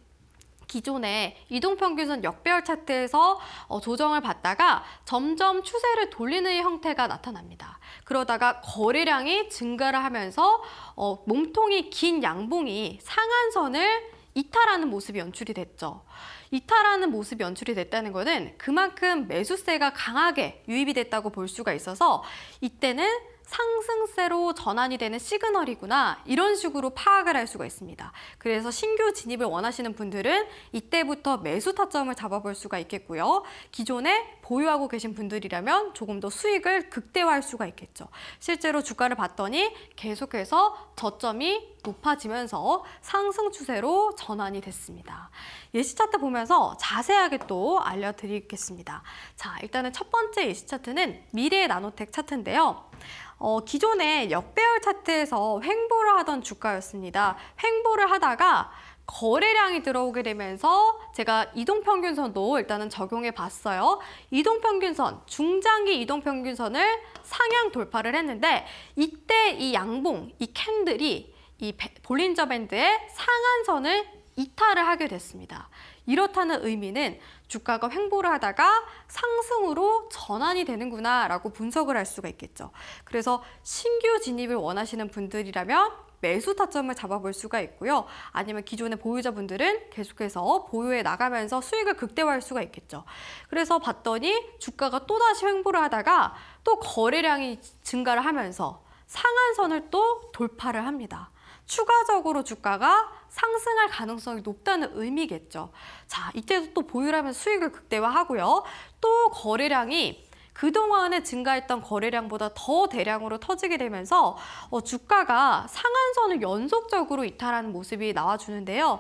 기존의 이동평균선 역배열 차트에서 어, 조정을 받다가 점점 추세를 돌리는 형태가 나타납니다. 그러다가 거래량이 증가를 하면서 어, 몸통이 긴 양봉이 상한선을 이탈하는 모습이 연출이 됐죠. 이탈하는 모습이 연출이 됐다는 것은 그만큼 매수세가 강하게 유입이 됐다고 볼 수가 있어서 이때는 상승세로 전환이 되는 시그널이구나 이런 식으로 파악을 할 수가 있습니다. 그래서 신규 진입을 원하시는 분들은 이때부터 매수 타점을 잡아볼 수가 있겠고요. 기존에 보유하고 계신 분들이라면 조금 더 수익을 극대화할 수가 있겠죠. 실제로 주가를 봤더니 계속해서 저점이 높아지면서 상승 추세로 전환이 됐습니다. 예시 차트 보면서 자세하게 또 알려드리겠습니다. 자, 일단은 첫 번째 예시 차트는 미래 나노텍 차트인데요. 어, 기존에 역배열 차트에서 횡보를 하던 주가였습니다. 횡보를 하다가 거래량이 들어오게 되면서 제가 이동평균선도 일단은 적용해 봤어요. 이동평균선, 중장기 이동평균선을 상향 돌파를 했는데 이때 이 양봉, 이 캔들이 이 볼린저 밴드의 상한선을 이탈을 하게 됐습니다. 이렇다는 의미는 주가가 횡보를 하다가 상승으로 전환이 되는구나라고 분석을 할 수가 있겠죠. 그래서 신규 진입을 원하시는 분들이라면 매수 타점을 잡아볼 수가 있고요. 아니면 기존의 보유자분들은 계속해서 보유해 나가면서 수익을 극대화할 수가 있겠죠. 그래서 봤더니 주가가 또다시 횡보를 하다가 또 거래량이 증가를 하면서 상한선을 또 돌파를 합니다. 추가적으로 주가가 상승할 가능성이 높다는 의미겠죠. 자, 이때도 또 보유라면 수익을 극대화하고요. 또 거래량이 그동안에 증가했던 거래량보다 더 대량으로 터지게 되면서 어, 주가가 상한선을 연속적으로 이탈하는 모습이 나와주는데요.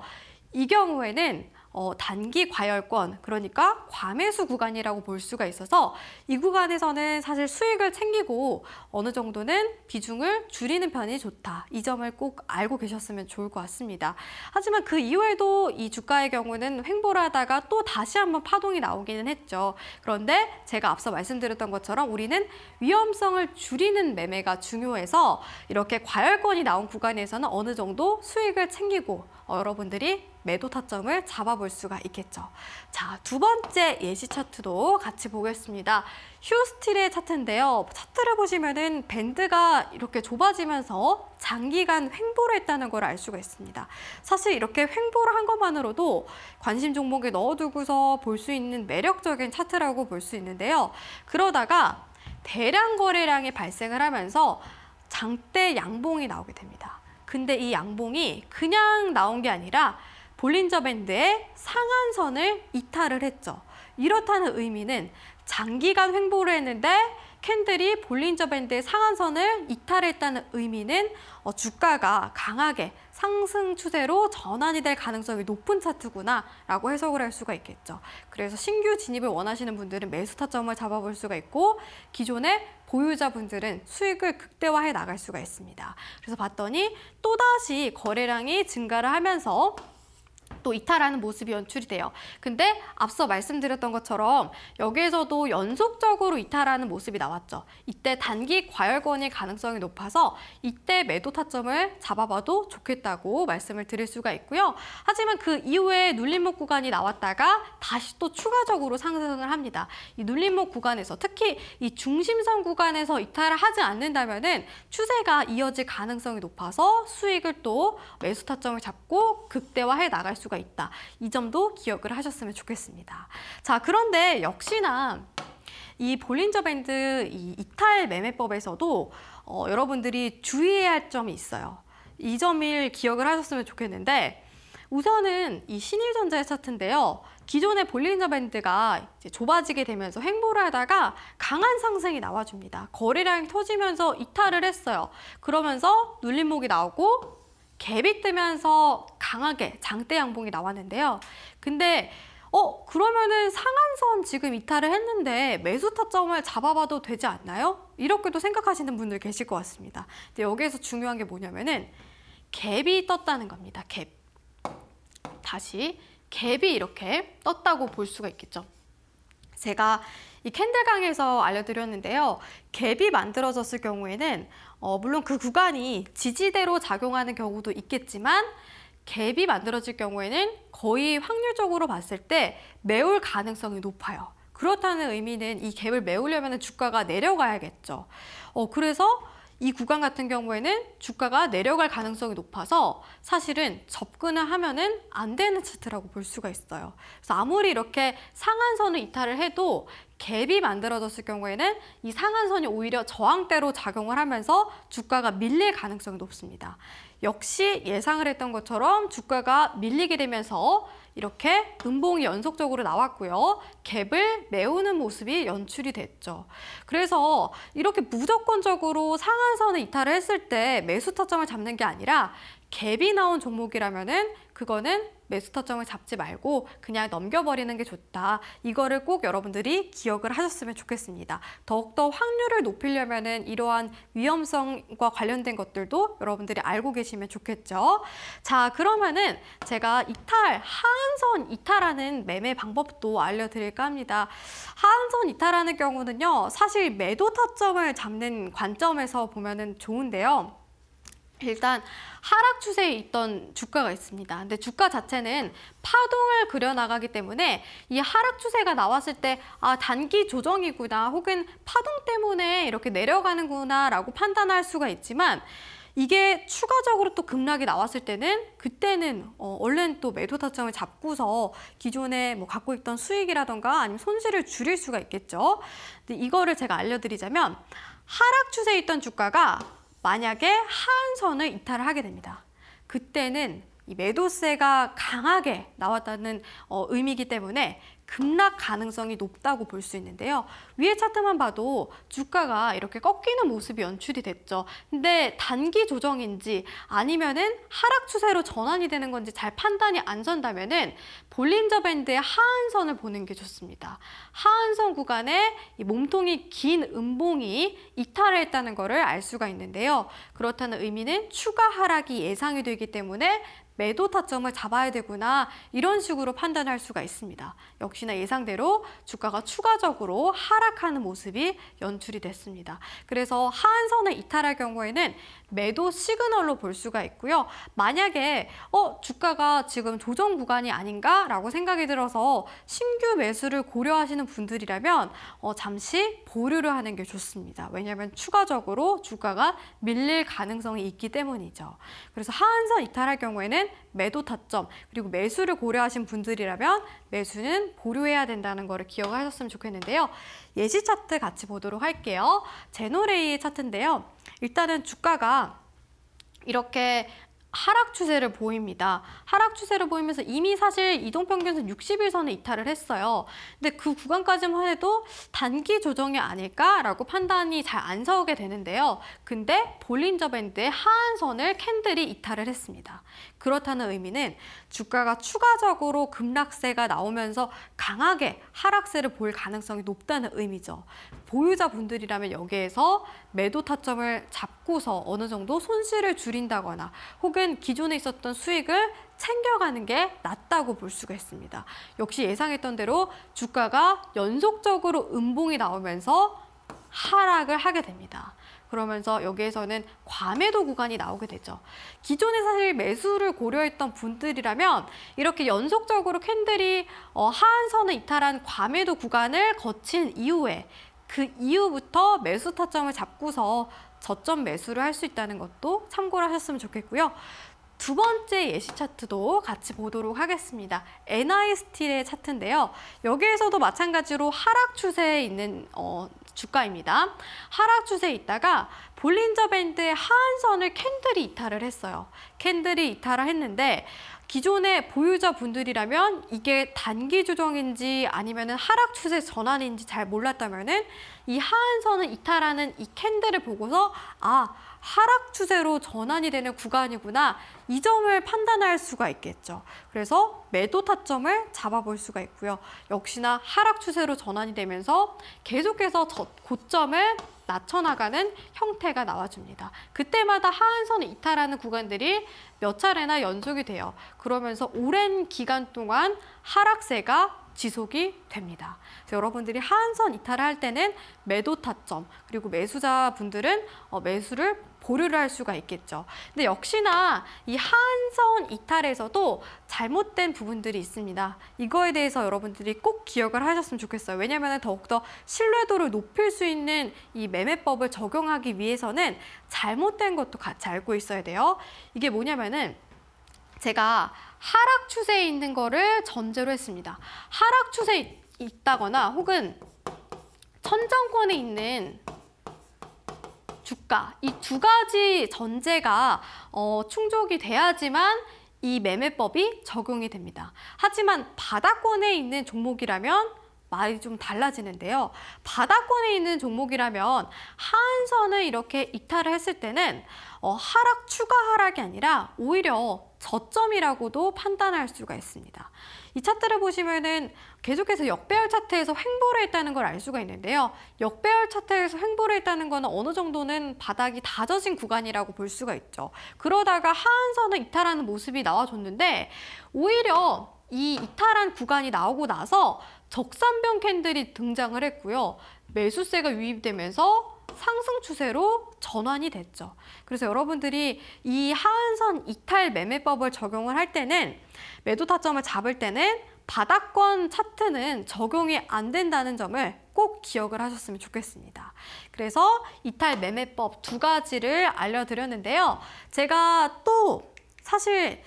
이 경우에는 어, 단기 과열권, 그러니까 과매수 구간이라고 볼 수가 있어서 이 구간에서는 사실 수익을 챙기고 어느 정도는 비중을 줄이는 편이 좋다. 이 점을 꼭 알고 계셨으면 좋을 것 같습니다. 하지만 그 이후에도 이 주가의 경우는 횡보를 하다가 또 다시 한번 파동이 나오기는 했죠. 그런데 제가 앞서 말씀드렸던 것처럼 우리는 위험성을 줄이는 매매가 중요해서 이렇게 과열권이 나온 구간에서는 어느 정도 수익을 챙기고 어, 여러분들이 매도 타점을 잡아볼 수가 있겠죠. 자, 두 번째 예시 차트도 같이 보겠습니다. 휴스틸의 차트인데요. 차트를 보시면은 밴드가 이렇게 좁아지면서 장기간 횡보를 했다는 걸 알 수가 있습니다. 사실 이렇게 횡보를 한 것만으로도 관심 종목에 넣어두고서 볼 수 있는 매력적인 차트라고 볼 수 있는데요. 그러다가 대량 거래량이 발생을 하면서 장대 양봉이 나오게 됩니다. 근데 이 양봉이 그냥 나온 게 아니라 볼린저 밴드의 상한선을 이탈을 했죠. 이렇다는 의미는 장기간 횡보를 했는데 캔들이 볼린저 밴드의 상한선을 이탈했다는 의미는 어, 주가가 강하게 상승 추세로 전환이 될 가능성이 높은 차트구나라고 해석을 할 수가 있겠죠. 그래서 신규 진입을 원하시는 분들은 매수 타점을 잡아볼 수가 있고 기존의 보유자분들은 수익을 극대화해 나갈 수가 있습니다. 그래서 봤더니 또다시 거래량이 증가를 하면서 또 이탈하는 모습이 연출이 돼요. 근데 앞서 말씀드렸던 것처럼 여기에서도 연속적으로 이탈하는 모습이 나왔죠. 이때 단기 과열권일 가능성이 높아서 이때 매도 타점을 잡아봐도 좋겠다고 말씀을 드릴 수가 있고요. 하지만 그 이후에 눌림목 구간이 나왔다가 다시 또 추가적으로 상승을 합니다. 이 눌림목 구간에서 특히 이 중심선 구간에서 이탈을 하지 않는다면 은 추세가 이어질 가능성이 높아서 수익을 또 매수 타점을 잡고 극대화해 나갈 수가 수가 있다. 이 점도 기억을 하셨으면 좋겠습니다. 자, 그런데 역시나 이 볼린저 밴드 이 이탈 매매법에서도 어, 여러분들이 주의해야 할 점이 있어요. 이 점을 기억을 하셨으면 좋겠는데 우선은 이 신일전자의 차트인데요. 기존의 볼린저 밴드가 좁아지게 되면서 횡보를 하다가 강한 상승이 나와줍니다. 거래량이 터지면서 이탈을 했어요. 그러면서 눌림목이 나오고 갭이 뜨면서 강하게 장대 양봉이 나왔는데요. 근데 어 그러면은 상한선 지금 이탈을 했는데 매수 타점을 잡아봐도 되지 않나요? 이렇게도 생각하시는 분들 계실 것 같습니다. 근데 여기에서 중요한 게 뭐냐면은 갭이 떴다는 겁니다. 갭. 다시 갭이 이렇게 떴다고 볼 수가 있겠죠. 제가 이 캔들 강에서 알려드렸는데요. 갭이 만들어졌을 경우에는 어, 물론 그 구간이 지지대로 작용하는 경우도 있겠지만 갭이 만들어질 경우에는 거의 확률적으로 봤을 때 메울 가능성이 높아요. 그렇다는 의미는 이 갭을 메우려면 주가가 내려가야겠죠. 어, 그래서 이 구간 같은 경우에는 주가가 내려갈 가능성이 높아서 사실은 접근을 하면은 안 되는 차트라고 볼 수가 있어요. 그래서 아무리 이렇게 상한선을 이탈을 해도 갭이 만들어졌을 경우에는 이 상한선이 오히려 저항대로 작용을 하면서 주가가 밀릴 가능성이 높습니다. 역시 예상을 했던 것처럼 주가가 밀리게 되면서 이렇게 음봉이 연속적으로 나왔고요. 갭을 메우는 모습이 연출이 됐죠. 그래서 이렇게 무조건적으로 상한선을 이탈을 했을 때 매수 타점을 잡는 게 아니라 갭이 나온 종목이라면은 그거는 매수 타점을 잡지 말고 그냥 넘겨버리는 게 좋다. 이거를 꼭 여러분들이 기억을 하셨으면 좋겠습니다. 더욱더 확률을 높이려면 은 이러한 위험성과 관련된 것들도 여러분들이 알고 계시면 좋겠죠. 자, 그러면은 제가 이탈, 하한선 이탈하는 매매 방법도 알려드릴까 합니다. 하한선 이탈하는 경우는요, 사실 매도 타점을 잡는 관점에서 보면은 좋은데요. 일단 하락 추세에 있던 주가가 있습니다. 근데 주가 자체는 파동을 그려나가기 때문에 이 하락 추세가 나왔을 때 아, 단기 조정이구나 혹은 파동 때문에 이렇게 내려가는구나라고 판단할 수가 있지만 이게 추가적으로 또 급락이 나왔을 때는 그때는 어, 얼른 또 매도 타점을 잡고서 기존에 뭐 갖고 있던 수익이라던가 아니면 손실을 줄일 수가 있겠죠. 근데 이거를 제가 알려드리자면 하락 추세에 있던 주가가 만약에 하한선을 이탈을 하게 됩니다. 그때는 매도세가 강하게 나왔다는 어, 의미이기 때문에 급락 가능성이 높다고 볼 수 있는데요. 위에 차트만 봐도 주가가 이렇게 꺾이는 모습이 연출이 됐죠. 근데 단기 조정인지 아니면은 하락 추세로 전환이 되는 건지 잘 판단이 안 선다면은 볼린저 밴드의 하한선을 보는 게 좋습니다. 하한선 구간에 몸통이 긴 음봉이 이탈했다는 것을 알 수가 있는데요. 그렇다는 의미는 추가 하락이 예상이 되기 때문에 매도 타점을 잡아야 되구나 이런 식으로 판단할 수가 있습니다. 역시나 예상대로 주가가 추가적으로 하락하는 모습이 연출이 됐습니다. 그래서 하한선을 이탈할 경우에는 매도 시그널로 볼 수가 있고요. 만약에 어 주가가 지금 조정 구간이 아닌가라고 생각이 들어서 신규 매수를 고려하시는 분들이라면 어, 잠시 보류를 하는 게 좋습니다. 왜냐하면 추가적으로 주가가 밀릴 가능성이 있기 때문이죠. 그래서 하한선 이탈할 경우에는 매도 타점 그리고 매수를 고려하신 분들이라면 매수는 보류해야 된다는 것을 기억하셨으면 좋겠는데요. 예시 차트 같이 보도록 할게요. 제노레이 차트인데요. 일단은 주가가 이렇게 하락 추세를 보입니다. 하락 추세를 보이면서 이미 사실 이동평균선 60일선에 이탈을 했어요. 근데 그 구간까지만 해도 단기 조정이 아닐까라고 판단이 잘 안 서게 되는데요. 근데 볼린저 밴드의 하한선을 캔들이 이탈을 했습니다. 그렇다는 의미는 주가가 추가적으로 급락세가 나오면서 강하게 하락세를 볼 가능성이 높다는 의미죠. 보유자분들이라면 여기에서 매도 타점을 잡고서 어느 정도 손실을 줄인다거나 혹은 기존에 있었던 수익을 챙겨가는 게 낫다고 볼 수가 있습니다. 역시 예상했던 대로 주가가 연속적으로 음봉이 나오면서 하락을 하게 됩니다. 그러면서 여기에서는 과매도 구간이 나오게 되죠. 기존에 사실 매수를 고려했던 분들이라면 이렇게 연속적으로 캔들이 어, 하한선을 이탈한 과매도 구간을 거친 이후에 그 이후부터 매수 타점을 잡고서 저점 매수를 할 수 있다는 것도 참고를 하셨으면 좋겠고요. 두 번째 예시 차트도 같이 보도록 하겠습니다. NI 스틸의 차트인데요. 여기에서도 마찬가지로 하락 추세에 있는 어, 주가입니다. 하락 추세에 있다가 볼린저 밴드의 하한선을 캔들이 이탈을 했어요. 캔들이 이탈을 했는데 기존의 보유자분들이라면 이게 단기 조정인지 아니면 하락 추세 전환인지 잘 몰랐다면 이 하한선을 이탈하는 이 캔들을 보고서 아 하락 추세로 전환이 되는 구간이구나 이 점을 판단할 수가 있겠죠. 그래서 매도 타점을 잡아볼 수가 있고요. 역시나 하락 추세로 전환이 되면서 계속해서 저, 고점을 낮춰나가는 형태가 나와줍니다. 그때마다 하한선 이탈하는 구간들이 몇 차례나 연속이 돼요. 그러면서 오랜 기간 동안 하락세가 지속이 됩니다. 그래서 여러분들이 하한선 이탈을 할 때는 매도 타점, 그리고 매수자분들은 어, 매수를 보류를 할 수가 있겠죠. 근데 역시나 이한선 이탈에서도 잘못된 부분들이 있습니다. 이거에 대해서 여러분들이 꼭 기억을 하셨으면 좋겠어요. 왜냐하면 더욱더 신뢰도를 높일 수 있는 이 매매법을 적용하기 위해서는 잘못된 것도 같이 알고 있어야 돼요. 이게 뭐냐면은 제가 하락 추세에 있는 거를 전제로 했습니다. 하락 추세에 있다거나 혹은 천정권에 있는 주가 이 두 가지 전제가 어, 충족이 돼야지만 이 매매법이 적용이 됩니다. 하지만 바닥권에 있는 종목이라면 말이 좀 달라지는데요. 바닥권에 있는 종목이라면 하한선을 이렇게 이탈을 했을 때는 어, 하락 추가 하락이 아니라 오히려 저점이라고도 판단할 수가 있습니다. 이 차트를 보시면은 계속해서 역배열 차트에서 횡보를 했다는 걸 알 수가 있는데요. 역배열 차트에서 횡보를 했다는 거는 어느 정도는 바닥이 다져진 구간이라고 볼 수가 있죠. 그러다가 하한선을 이탈하는 모습이 나와줬는데 오히려 이 이탈한 구간이 나오고 나서 적산병 캔들이 등장을 했고요. 매수세가 유입되면서 상승 추세로 전환이 됐죠. 그래서 여러분들이 이 하한선 이탈 매매법을 적용을 할 때는 매도 타점을 잡을 때는 바닥권 차트는 적용이 안 된다는 점을 꼭 기억을 하셨으면 좋겠습니다. 그래서 이탈 매매법 두 가지를 알려드렸는데요. 제가 또 사실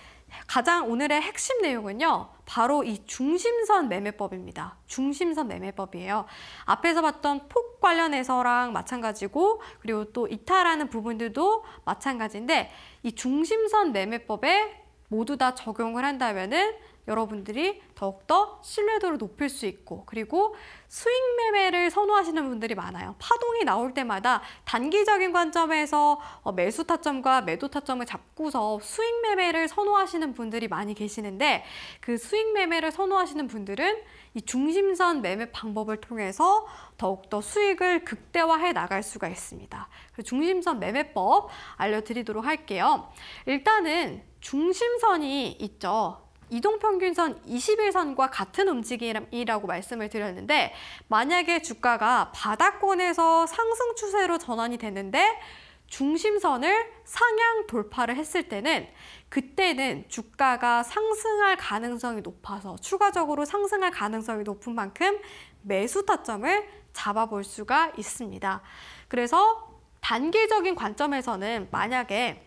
가장 오늘의 핵심 내용은요. 바로 이 중심선 매매법입니다. 중심선 매매법이에요. 앞에서 봤던 폭 관련해서랑 마찬가지고 그리고 또 이탈하는 부분들도 마찬가지인데 이 중심선 매매법에 모두 다 적용을 한다면은 여러분들이 더욱더 신뢰도를 높일 수 있고 그리고 수익 매매를 선호하시는 분들이 많아요. 파동이 나올 때마다 단기적인 관점에서 어, 매수 타점과 매도 타점을 잡고서 수익 매매를 선호하시는 분들이 많이 계시는데 그 수익 매매를 선호하시는 분들은 이 중심선 매매 방법을 통해서 더욱더 수익을 극대화해 나갈 수가 있습니다. 그 중심선 매매법 알려드리도록 할게요. 일단은 중심선이 있죠. 이동평균선 20일선과 같은 움직임이라고 말씀을 드렸는데 만약에 주가가 바닥권에서 상승 추세로 전환이 됐는데 중심선을 상향 돌파를 했을 때는 그때는 주가가 상승할 가능성이 높아서 추가적으로 상승할 가능성이 높은 만큼 매수 타점을 잡아볼 수가 있습니다. 그래서 단기적인 관점에서는 만약에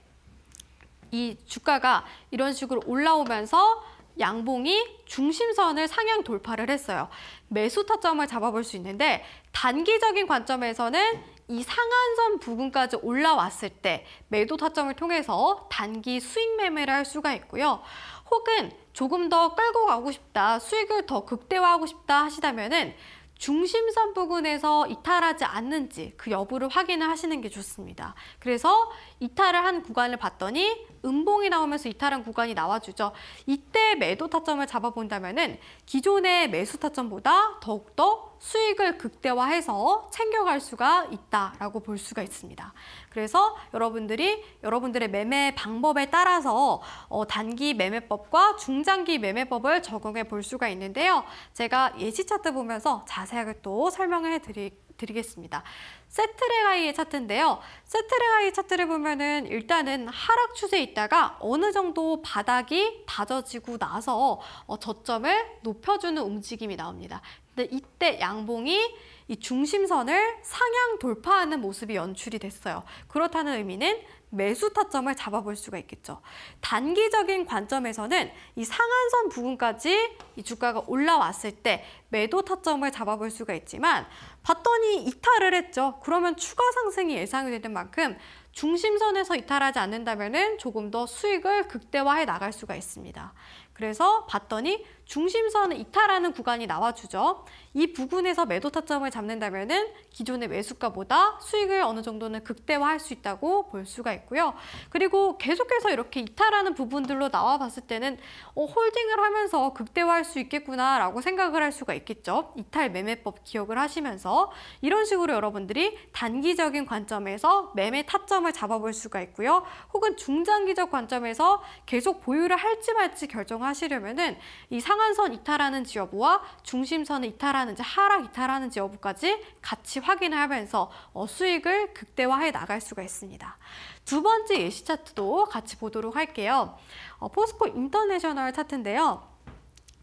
이 주가가 이런 식으로 올라오면서 양봉이 중심선을 상향 돌파를 했어요. 매수 타점을 잡아볼 수 있는데 단기적인 관점에서는 이 상한선 부근까지 올라왔을 때 매도 타점을 통해서 단기 수익 매매를 할 수가 있고요. 혹은 조금 더 끌고 가고 싶다, 수익을 더 극대화하고 싶다 하시다면 은 중심선 부근에서 이탈하지 않는지 그 여부를 확인을 하시는 게 좋습니다. 그래서 이탈을 한 구간을 봤더니 음봉이 나오면서 이탈한 구간이 나와주죠. 이때 매도 타점을 잡아본다면 기존의 매수 타점보다 더욱더 수익을 극대화해서 챙겨갈 수가 있다라고 볼 수가 있습니다. 그래서 여러분들이 여러분들의 매매 방법에 따라서 어, 단기 매매법과 중장기 매매법을 적용해 볼 수가 있는데요. 제가 예시 차트 보면서 자세하게 또 설명을 해드릴게요. 드리겠습니다. 세트레가이의 차트인데요. 세트레가이 차트를 보면은 일단은 하락 추세에 있다가 어느 정도 바닥이 다져지고 나서 어, 저점을 높여주는 움직임이 나옵니다. 근데 이때 양봉이 이 중심선을 상향 돌파하는 모습이 연출이 됐어요. 그렇다는 의미는 매수 타점을 잡아볼 수가 있겠죠. 단기적인 관점에서는 이 상한선 부분까지 이 주가가 올라왔을 때 매도 타점을 잡아볼 수가 있지만 봤더니 이탈을 했죠. 그러면 추가 상승이 예상이 되는 만큼 중심선에서 이탈하지 않는다면 조금 더 수익을 극대화해 나갈 수가 있습니다. 그래서 봤더니 중심선을 이탈하는 구간이 나와주죠. 이 부근에서 매도 타점을 잡는다면 기존의 매수가보다 수익을 어느 정도는 극대화할 수 있다고 볼 수가 있고요. 그리고 계속해서 이렇게 이탈하는 부분들로 나와봤을 때는 어, 홀딩을 하면서 극대화할 수 있겠구나라고 생각을 할 수가 있겠죠. 이탈 매매법 기억을 하시면서 이런 식으로 여러분들이 단기적인 관점에서 매매 타점을 관점을 잡아볼 수가 있고요. 혹은 중장기적 관점에서 계속 보유를 할지 말지 결정하시려면은 이 상한선 이탈하는지 여부와 중심선을 이탈하는지 하락 이탈하는지 여부까지 같이 확인 하면서 어, 수익을 극대화해 나갈 수가 있습니다. 두 번째 예시 차트도 같이 보도록 할게요. 어, 포스코 인터내셔널 차트인데요.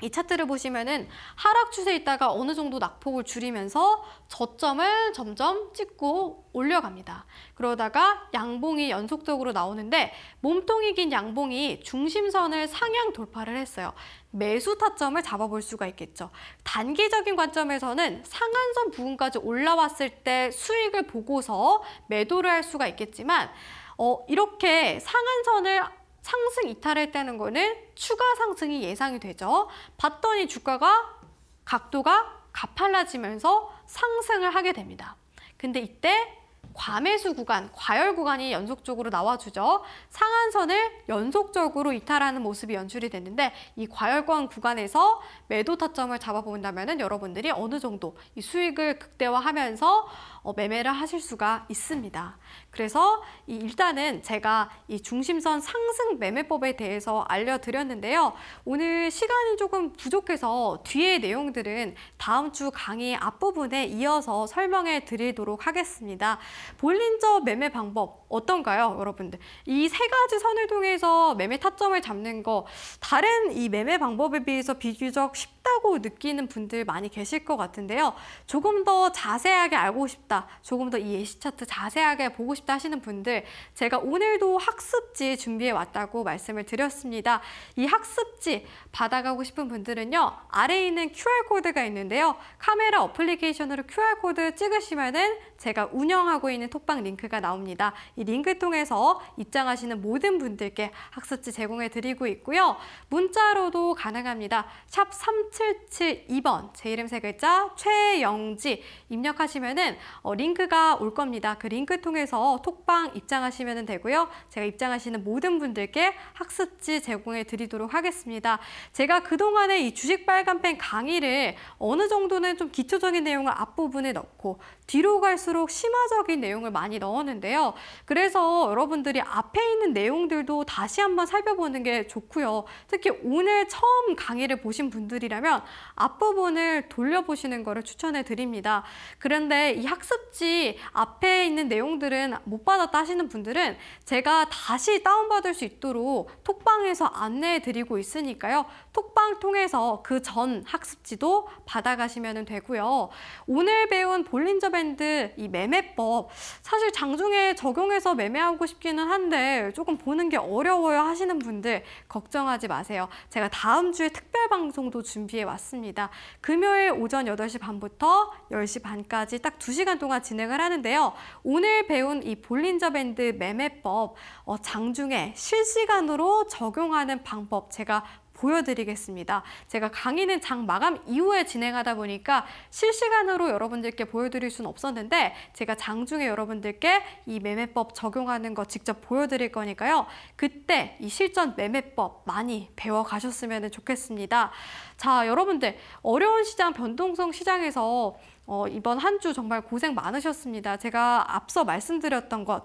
이 차트를 보시면은 하락 추세에 있다가 어느 정도 낙폭을 줄이면서 저점을 점점 찍고 올려갑니다. 그러다가 양봉이 연속적으로 나오는데 몸통이 긴 양봉이 중심선을 상향 돌파를 했어요. 매수 타점을 잡아볼 수가 있겠죠. 단기적인 관점에서는 상한선 부근까지 올라왔을 때 수익을 보고서 매도를 할 수가 있겠지만 어, 이렇게 상한선을 상승 이탈했다는 거는 추가 상승이 예상이 되죠. 봤더니 주가가 각도가 가팔라지면서 상승을 하게 됩니다. 근데 이때 과매수 구간, 과열 구간이 연속적으로 나와주죠. 상한선을 연속적으로 이탈하는 모습이 연출이 됐는데 이 과열권 구간에서 매도 타점을 잡아본다면 여러분들이 어느 정도 이 수익을 극대화하면서 어, 매매를 하실 수가 있습니다. 그래서 일단은 제가 이 중심선 상승 매매법에 대해서 알려드렸는데요. 오늘 시간이 조금 부족해서 뒤에 내용들은 다음 주 강의 앞부분에 이어서 설명해 드리도록 하겠습니다. 볼린저 매매 방법 어떤가요, 여러분들? 이 세 가지 선을 통해서 매매 타점을 잡는 거 다른 이 매매 방법에 비해서 비교적 쉽다고 느끼는 분들 많이 계실 것 같은데요. 조금 더 자세하게 알고 싶다, 조금 더 이 예시 차트 자세하게 보고 싶다 하시는 분들 제가 오늘도 학습지 준비해 왔다고 말씀을 드렸습니다. 이 학습지 받아가고 싶은 분들은요. 아래에 있는 QR코드가 있는데요. 카메라 어플리케이션으로 QR코드 찍으시면은 제가 운영하고 있는 톡방 링크가 나옵니다. 이 링크 통해서 입장하시는 모든 분들께 학습지 제공해 드리고 있고요. 문자로도 가능합니다. 샵 3772번 제 이름 세 글자 최영지 입력하시면 은 어, 링크가 올 겁니다. 그 링크 통해서 톡방 입장하시면 되고요. 제가 입장하시는 모든 분들께 학습지 제공해 드리도록 하겠습니다. 제가 그동안에 이 주식 빨간펜 강의를 어느 정도는 좀 기초적인 내용을 앞부분에 넣고 뒤로 갈수록 심화적인 내용을 많이 넣었는데요. 그래서 여러분들이 앞에 있는 내용들도 다시 한번 살펴보는 게 좋고요. 특히 오늘 처음 강의를 보신 분들이라면 앞부분을 돌려보시는 것을 추천해 드립니다. 그런데 이 학습지 앞에 있는 내용들은 못 받았다 하시는 분들은 제가 다시 다운받을 수 있도록 톡방에서 안내해 드리고 있으니까요. 톡방 통해서 그 전 학습지도 받아가시면 되고요. 오늘 배운 볼린점 밴드이 매매법 사실 장중에 적용해서 매매하고 싶기는 한데 조금 보는 게 어려워요 하시는 분들 걱정하지 마세요. 제가 다음 주에 특별 방송도 준비해 왔습니다. 금요일 오전 8시 반부터 10시 반까지 딱 2시간 동안 진행을 하는데요. 오늘 배운 이 볼린저 밴드 매매법 어, 장중에 실시간으로 적용하는 방법 제가 보여드리겠습니다. 제가 강의는 장 마감 이후에 진행하다 보니까 실시간으로 여러분들께 보여드릴 수는 없었는데 제가 장 중에 여러분들께 이 매매법 적용하는 거 직접 보여드릴 거니까요. 그때 이 실전 매매법 많이 배워가셨으면 좋겠습니다. 자, 여러분들 어려운 시장, 변동성 시장에서 어, 이번 한 주 정말 고생 많으셨습니다. 제가 앞서 말씀드렸던 것,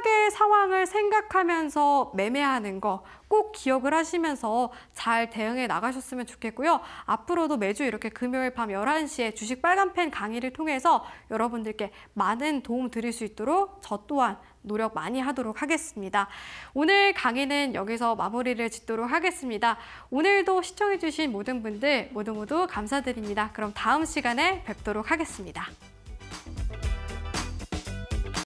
최악의 상황을 생각하면서 매매하는 거 꼭 기억을 하시면서 잘 대응해 나가셨으면 좋겠고요. 앞으로도 매주 이렇게 금요일 밤 11시에 주식 빨간펜 강의를 통해서 여러분들께 많은 도움 드릴 수 있도록 저 또한 노력 많이 하도록 하겠습니다. 오늘 강의는 여기서 마무리를 짓도록 하겠습니다. 오늘도 시청해주신 모든 분들 모두 모두 감사드립니다. 그럼 다음 시간에 뵙도록 하겠습니다.